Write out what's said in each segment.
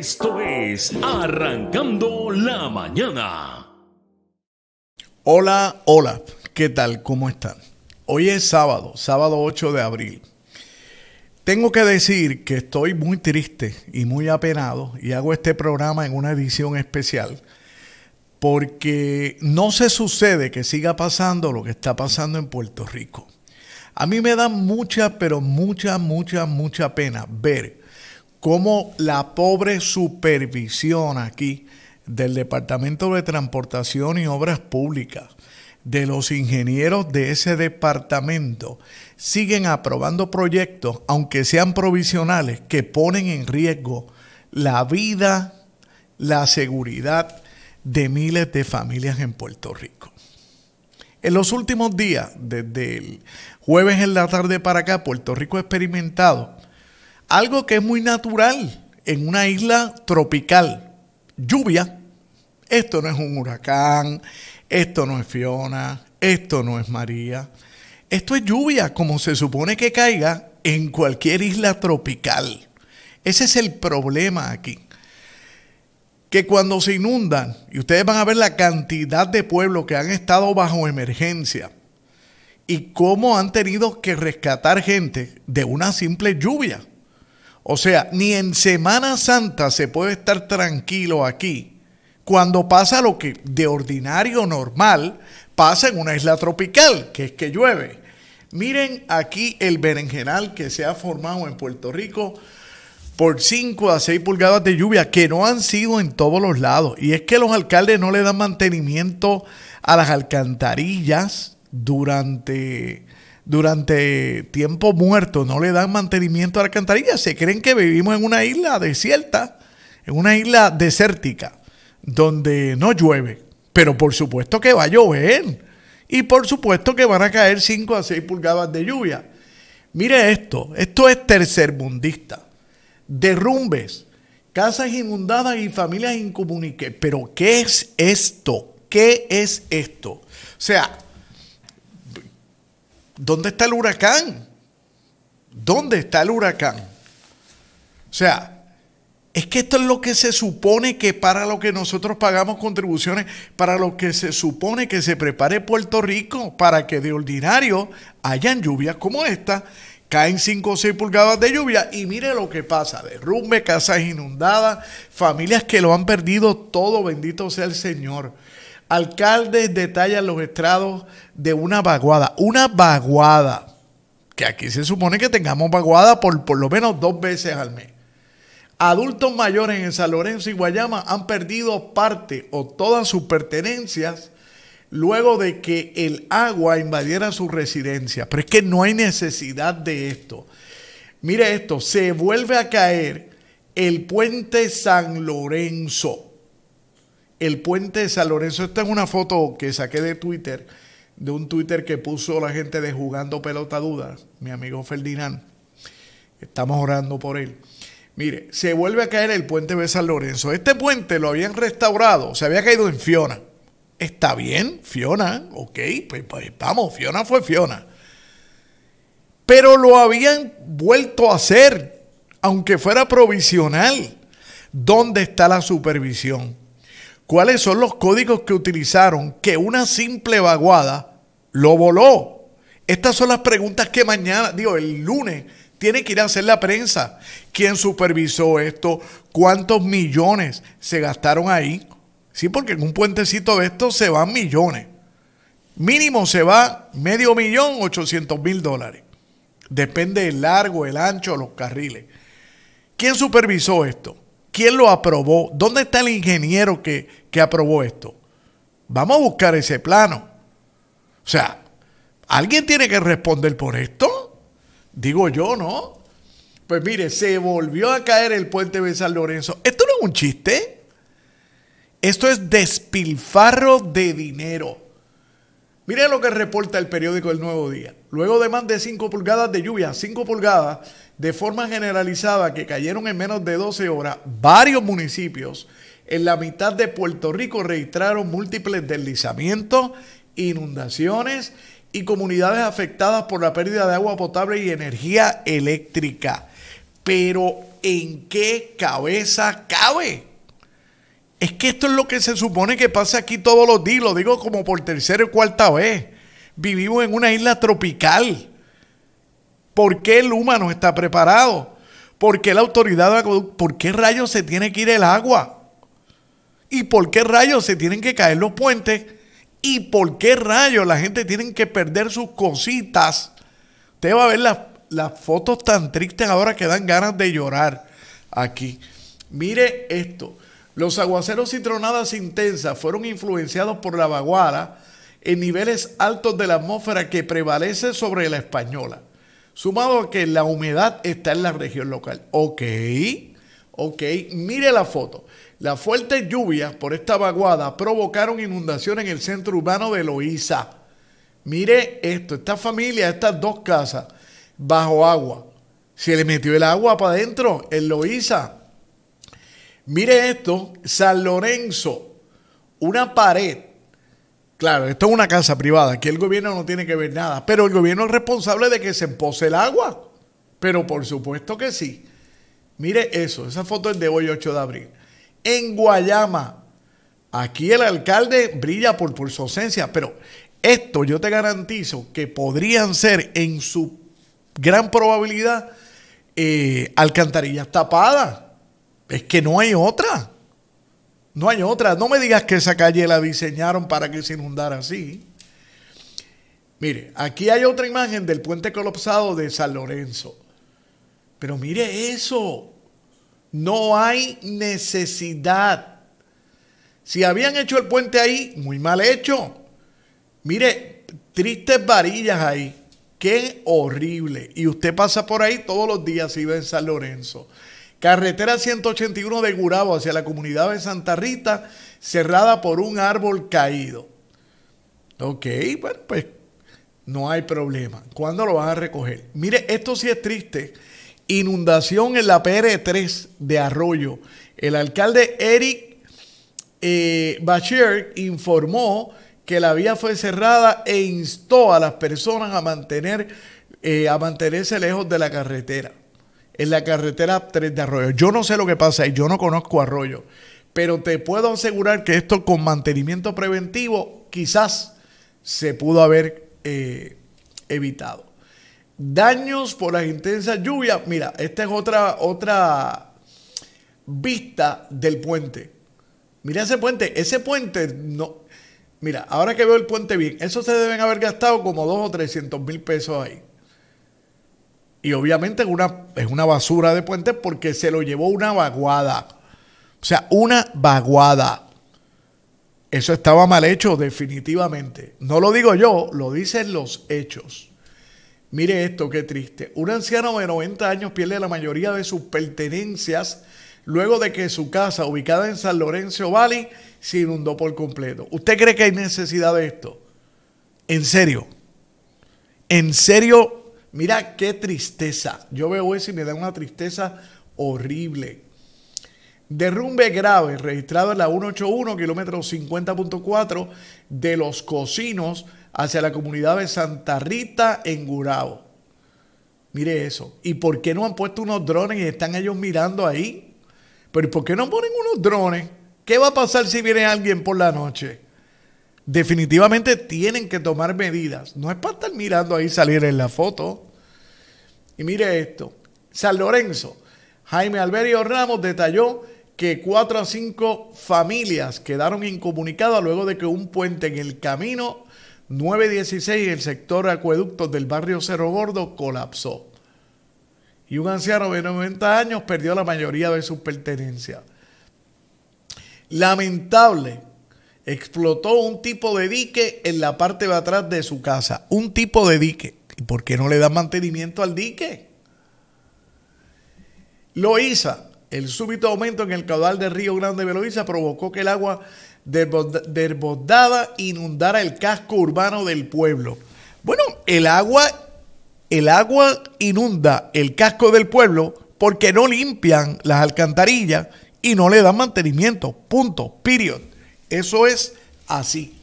Esto es Arrancando la Mañana. Hola, hola, ¿qué tal? ¿Cómo están? Hoy es sábado, sábado 8 de abril. Tengo que decir que estoy muy triste y muy apenado y hago este programa en una edición especial porque no se sucede que siga pasando lo que está pasando en Puerto Rico. A mí me da mucha, pero mucha, mucha, mucha pena ver cómo la pobre supervisión aquí del Departamento de Transportación y Obras Públicas, de los ingenieros de ese departamento, siguen aprobando proyectos, aunque sean provisionales, que ponen en riesgo la vida, la seguridad de miles de familias en Puerto Rico. En los últimos días, desde el jueves en la tarde para acá, Puerto Rico ha experimentado algo que es muy natural en una isla tropical. Lluvia. Esto no es un huracán, esto no es Fiona, esto no es María. Esto es lluvia como se supone que caiga en cualquier isla tropical. Ese es el problema aquí. Que cuando se inundan, y ustedes van a ver la cantidad de pueblos que han estado bajo emergencia y cómo han tenido que rescatar gente de una simple lluvia. O sea, ni en Semana Santa se puede estar tranquilo aquí cuando pasa lo que de ordinario normal pasa en una isla tropical, que es que llueve. Miren aquí el berenjenal que se ha formado en Puerto Rico por 5 a 6 pulgadas de lluvia, que no han sido en todos los lados. Y es que los alcaldes no le dan mantenimiento a las alcantarillas durante durante tiempo muerto no le dan mantenimiento a la alcantarilla, se creen que vivimos en una isla desierta, en una isla desértica, donde no llueve. Pero por supuesto que va a llover. Y por supuesto que van a caer 5 a 6 pulgadas de lluvia. Mire esto, esto es tercermundista. Derrumbes, casas inundadas y familias incomunicadas. Pero ¿qué es esto? ¿Qué es esto? O sea, ¿Dónde está el huracán? ¿Dónde está el huracán? O sea, es que esto es lo que se supone que para lo que nosotros pagamos contribuciones, para lo que se supone que se prepare Puerto Rico para que de ordinario hayan lluvias como esta, caen 5 o 6 pulgadas de lluvia y mire lo que pasa, derrumbe, casas inundadas, familias que lo han perdido todo, bendito sea el Señor. Alcalde detalla los estrados de una vaguada. Una vaguada. Que aquí se supone que tengamos vaguada por por lo menos dos veces al mes. Adultos mayores en San Lorenzo y Guayama han perdido parte o todas sus pertenencias luego de que el agua invadiera su residencia. Pero es que no hay necesidad de esto. Mire esto, se vuelve a caer el puente San Lorenzo el puente de San Lorenzo. Esta es una foto que saqué de Twitter, de un Twitter que puso la gente de Jugando Pelota Duda, mi amigo Ferdinand. Estamos orando por él. Mire, se vuelve a caer el puente de San Lorenzo. Este puente lo habían restaurado, se había caído en Fiona. Está bien, Fiona, ok, pues, pues vamos, Fiona fue Fiona. Pero lo habían vuelto a hacer, aunque fuera provisional. ¿Dónde está la supervisión? cuáles son los códigos que utilizaron que una simple vaguada lo voló. Estas son las preguntas que mañana, digo, el lunes tiene que ir a hacer la prensa. ¿Quién supervisó esto? ¿Cuántos millones se gastaron ahí? Sí, porque en un puentecito de estos se van millones. Mínimo se va medio millón, ochocientos mil dólares. Depende del largo, el ancho, los carriles. ¿Quién supervisó esto? ¿Quién lo aprobó? ¿Dónde está el ingeniero que, aprobó esto? Vamos a buscar ese plano. O sea, ¿alguien tiene que responder por esto? Digo yo, ¿no? Pues mire, se volvió a caer el puente de San Lorenzo. Esto no es un chiste. Esto es despilfarro de dinero. Miren lo que reporta el periódico El Nuevo Día. Luego de más de 5 pulgadas de lluvia, 5 pulgadas de forma generalizada que cayeron en menos de 12 horas, varios municipios en la mitad de Puerto Rico registraron múltiples deslizamientos, inundaciones y comunidades afectadas por la pérdida de agua potable y energía eléctrica. Pero ¿en qué cabeza cabe? Es que esto es lo que se supone que pasa aquí todos los días, lo digo como por tercera o cuarta vez. Vivimos en una isla tropical. ¿Por qué el humano está preparado? ¿Por qué la autoridad ¿Por qué rayos se tiene que ir el agua? ¿Y por qué rayos se tienen que caer los puentes? ¿Y por qué rayos la gente tiene que perder sus cositas? Usted va a ver las fotos tan tristes ahora que dan ganas de llorar aquí. Mire esto. Los aguaceros y tronadas intensas fueron influenciados por la vaguada en niveles altos de la atmósfera que prevalece sobre la española, sumado a que la humedad está en la región local. Ok, ok, mire la foto. Las fuertes lluvias por esta vaguada provocaron inundaciones en el centro urbano de Loíza. Mire esto, esta familia, estas dos casas, bajo agua. Se le metió el agua para adentro en Loíza. Mire esto, San Lorenzo, una pared. Claro, esto es una casa privada, aquí el gobierno no tiene que ver nada, pero el gobierno es responsable de que se empose el agua. Pero por supuesto que sí. Mire eso, esa foto es de hoy, 8 de abril. En Guayama, aquí el alcalde brilla por, su ausencia, pero esto yo te garantizo que podrían ser en su gran probabilidad eh, alcantarillas tapadas es que no hay otra. No hay otra. No me digas que esa calle la diseñaron para que se inundara así. Mire, aquí hay otra imagen del puente colapsado de San Lorenzo. Pero mire eso. No hay necesidad. Si habían hecho el puente ahí, muy mal hecho. Mire, tristes varillas ahí. Qué horrible. Y usted pasa por ahí todos los días y ve en San Lorenzo. Carretera 181 de Gurabo hacia la comunidad de Santa Rita, cerrada por un árbol caído. Ok, pues no hay problema. ¿Cuándo lo van a recoger? Mire, esto sí es triste. Inundación en la PR3 de Arroyo. El alcalde Eric eh, Bachir informó que la vía fue cerrada e instó a las personas a eh, mantenerse lejos de la carretera en la carretera 3 de Arroyo. Yo no sé lo que pasa y yo no conozco Arroyo, pero te puedo asegurar que esto con mantenimiento preventivo quizás se pudo haber eh, evitado. Daños por las intensas lluvias. Mira, esta es otra, otra vista del puente. Mira ese puente. Ese puente no. Mira, ahora que veo el puente bien, eso se deben haber gastado como dos o trescientos mil pesos ahí. Y obviamente es una, es una basura de puente porque se lo llevó una vaguada. O sea, una vaguada. Eso estaba mal hecho, definitivamente. No lo digo yo, lo dicen los hechos. Mire esto, qué triste. Un anciano de 90 años pierde la mayoría de sus pertenencias luego de que su casa, ubicada en San Lorenzo Valley, se inundó por completo. ¿Usted cree que hay necesidad de esto? En serio. En serio, Mira qué tristeza. Yo veo eso y me da una tristeza horrible. Derrumbe grave registrado en la 181, kilómetro 50.4 de los cocinos hacia la comunidad de Santa Rita en Gurao. Mire eso. ¿Y por qué no han puesto unos drones y están ellos mirando ahí? Pero ¿por qué no ponen unos drones? ¿Qué va a pasar si viene alguien por la noche? definitivamente tienen que tomar medidas. No es para estar mirando ahí salir en la foto. Y mire esto, San Lorenzo, Jaime Alberio Ramos detalló que cuatro a cinco familias quedaron incomunicadas luego de que un puente en el camino 916 en el sector acueductos del barrio Cerro Gordo colapsó. Y un anciano de 90 años perdió la mayoría de sus pertenencias. Lamentable explotó un tipo de dique en la parte de atrás de su casa. Un tipo de dique. ¿Y por qué no le dan mantenimiento al dique? Loiza, el súbito aumento en el caudal del río Grande de Loiza provocó que el agua desbordada inundara el casco urbano del pueblo. Bueno, el agua, el agua inunda el casco del pueblo porque no limpian las alcantarillas y no le dan mantenimiento. Punto. Period. Eso es así.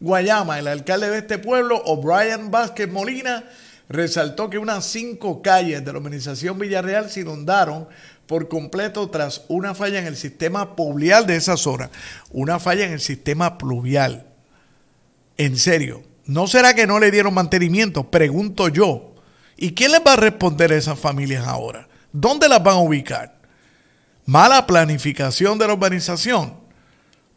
Guayama, el alcalde de este pueblo, O'Brien Vázquez Molina, resaltó que unas cinco calles de la urbanización Villarreal se inundaron por completo tras una falla en el sistema pluvial de esa zona. Una falla en el sistema pluvial. En serio, ¿no será que no le dieron mantenimiento? Pregunto yo. ¿Y quién les va a responder a esas familias ahora? ¿Dónde las van a ubicar? Mala planificación de la urbanización.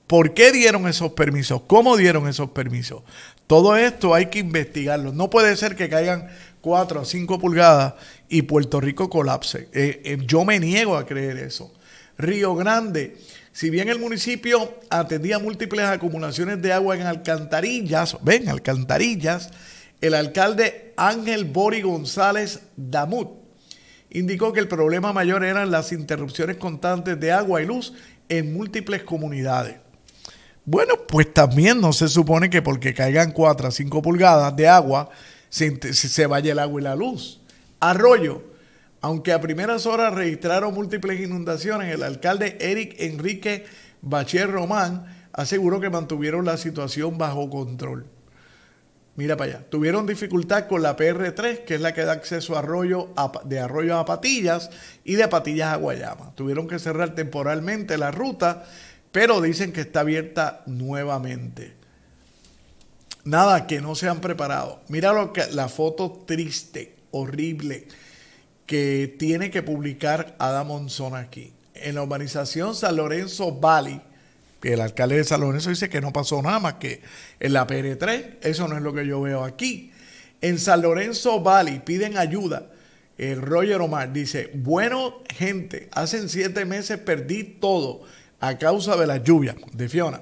¿Por qué dieron esos permisos? ¿Cómo dieron esos permisos? Todo esto hay que investigarlo. No puede ser que caigan 4 o 5 pulgadas y Puerto Rico colapse. Eh, eh, yo me niego a creer eso. Río Grande, si bien el municipio atendía múltiples acumulaciones de agua en alcantarillas, ven, alcantarillas, el alcalde Ángel Bori González Damut indicó que el problema mayor eran las interrupciones constantes de agua y luz en múltiples comunidades. Bueno, pues también no se supone que porque caigan 4 a 5 pulgadas de agua se, vaya el agua y la luz. Arroyo, aunque a primeras horas registraron múltiples inundaciones, el alcalde Eric Enrique Bacher Román aseguró que mantuvieron la situación bajo control. Mira para allá. Tuvieron dificultad con la PR3, que es la que da acceso a arroyo de arroyo a Patillas y de Patillas a Guayama. Tuvieron que cerrar temporalmente la ruta pero dicen que está abierta nuevamente. Nada, que no se han preparado. Mira lo que, la foto triste, horrible, que tiene que publicar Adam Monzón aquí. En la urbanización San Lorenzo Valley, el alcalde de San Lorenzo dice que no pasó nada más que en la PR3. Eso no es lo que yo veo aquí. En San Lorenzo Valley piden ayuda. El Roger Omar dice, bueno gente, hace siete meses perdí todo a causa de la lluvia de Fiona.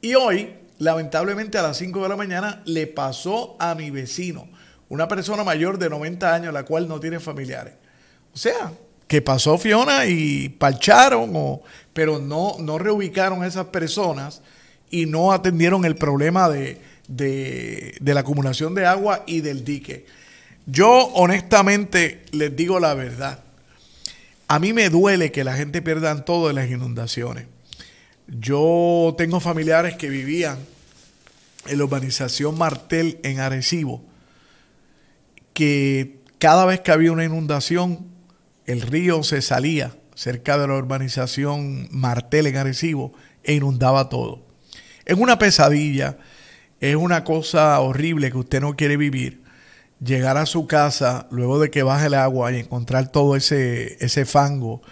Y hoy, lamentablemente a las 5 de la mañana, le pasó a mi vecino, una persona mayor de 90 años, la cual no tiene familiares. O sea, que pasó Fiona y parcharon, o, pero no, no reubicaron a esas personas y no atendieron el problema de la acumulación de agua y del dique. Yo honestamente les digo la verdad. A mí me duele que la gente pierda todo todas las inundaciones. Yo tengo familiares que vivían en la urbanización Martel en Arecibo, que cada vez que había una inundación, el río se salía cerca de la urbanización Martel en Arecibo e inundaba todo. Es una pesadilla, es una cosa horrible que usted no quiere vivir llegar a su casa luego de que baje el agua y encontrar todo ese, ese fango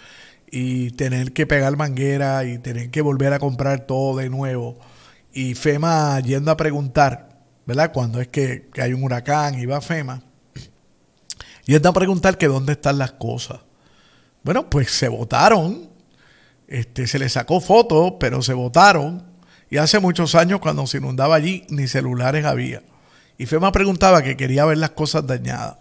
y tener que pegar manguera y tener que volver a comprar todo de nuevo. Y FEMA yendo a preguntar, ¿verdad? Cuando es que, hay un huracán y va FEMA. Yendo a preguntar que dónde están las cosas. Bueno, pues se votaron. Este, se le sacó fotos, pero se votaron. Y hace muchos años cuando se inundaba allí, ni celulares había. Y FEMA preguntaba que quería ver las cosas dañadas.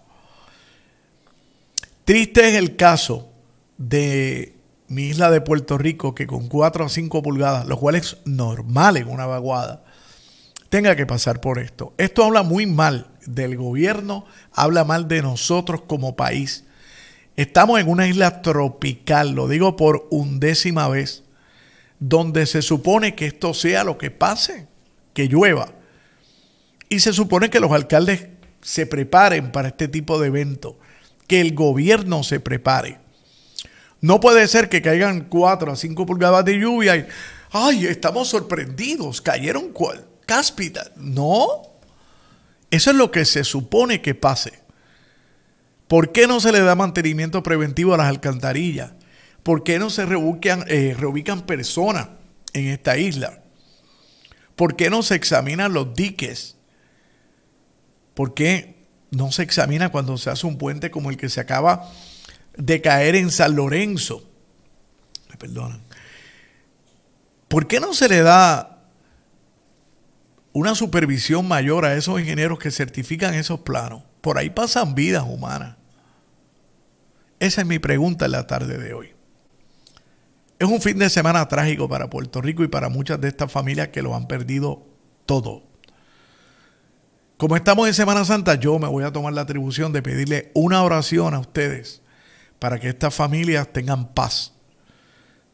Triste es el caso de mi isla de Puerto Rico, que con 4 o 5 pulgadas, lo cual es normal en una vaguada, tenga que pasar por esto. Esto habla muy mal del gobierno, habla mal de nosotros como país. Estamos en una isla tropical, lo digo por undécima vez, donde se supone que esto sea lo que pase, que llueva. Y se supone que los alcaldes se preparen para este tipo de evento, que el gobierno se prepare. No puede ser que caigan 4 a 5 pulgadas de lluvia y, ay, estamos sorprendidos, cayeron ¿cuál? cáspita. No, eso es lo que se supone que pase. ¿Por qué no se le da mantenimiento preventivo a las alcantarillas? ¿Por qué no se reubican eh, personas en esta isla? ¿Por qué no se examinan los diques? ¿Por qué no se examina cuando se hace un puente como el que se acaba de caer en San Lorenzo? Me perdonan. ¿Por qué no se le da una supervisión mayor a esos ingenieros que certifican esos planos? Por ahí pasan vidas humanas. Esa es mi pregunta en la tarde de hoy. Es un fin de semana trágico para Puerto Rico y para muchas de estas familias que lo han perdido todo. Como estamos en Semana Santa, yo me voy a tomar la atribución de pedirle una oración a ustedes para que estas familias tengan paz,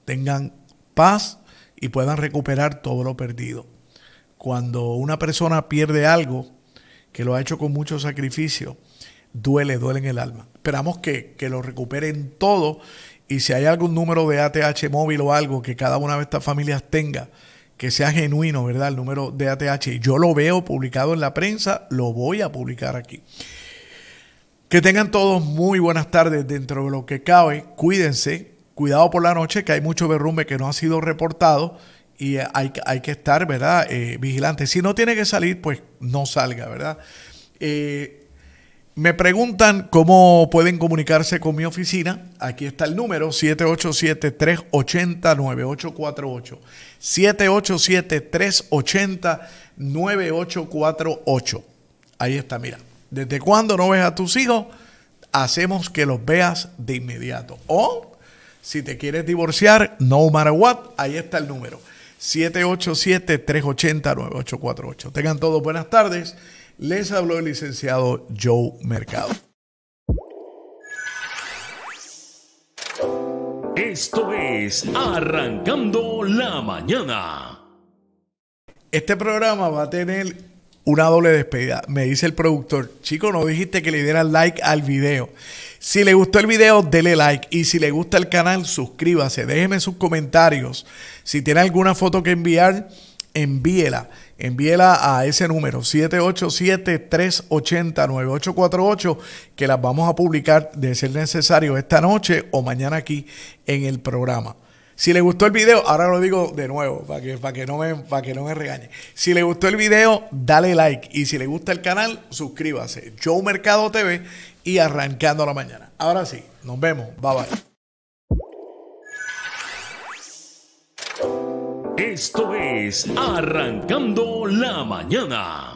tengan paz y puedan recuperar todo lo perdido. Cuando una persona pierde algo que lo ha hecho con mucho sacrificio, duele, duele en el alma. Esperamos que, que lo recuperen todo y si hay algún número de ATH móvil o algo que cada una de estas familias tenga, que sea genuino, ¿verdad? El número de ATH. Yo lo veo publicado en la prensa, lo voy a publicar aquí. Que tengan todos muy buenas tardes dentro de lo que cabe. Cuídense, cuidado por la noche, que hay mucho berrumbe que no ha sido reportado y hay, que estar, ¿verdad? Eh, vigilante. Si no tiene que salir, pues no salga, ¿verdad? Eh, me preguntan cómo pueden comunicarse con mi oficina. Aquí está el número 787-380-9848. 787-380-9848. Ahí está, mira. ¿Desde cuándo no ves a tus hijos? Hacemos que los veas de inmediato. O si te quieres divorciar, no matter what, ahí está el número. 787-380-9848. Tengan todos buenas tardes. Les habló el licenciado Joe Mercado. Esto es Arrancando la Mañana. Este programa va a tener una doble despedida. Me dice el productor, chico, no dijiste que le dieran like al video. Si le gustó el video, dele like. Y si le gusta el canal, suscríbase. Déjeme sus comentarios. Si tiene alguna foto que enviar, envíela envíela a ese número 787-380-9848 que las vamos a publicar de ser necesario esta noche o mañana aquí en el programa. Si le gustó el video, ahora lo digo de nuevo para que, para que, no me, para que no me regañe. Si le gustó el video, dale like. Y si le gusta el canal, suscríbase. Yo Mercado TV y arrancando la mañana. Ahora sí, nos vemos. Bye bye. Esto Arrancando la Mañana.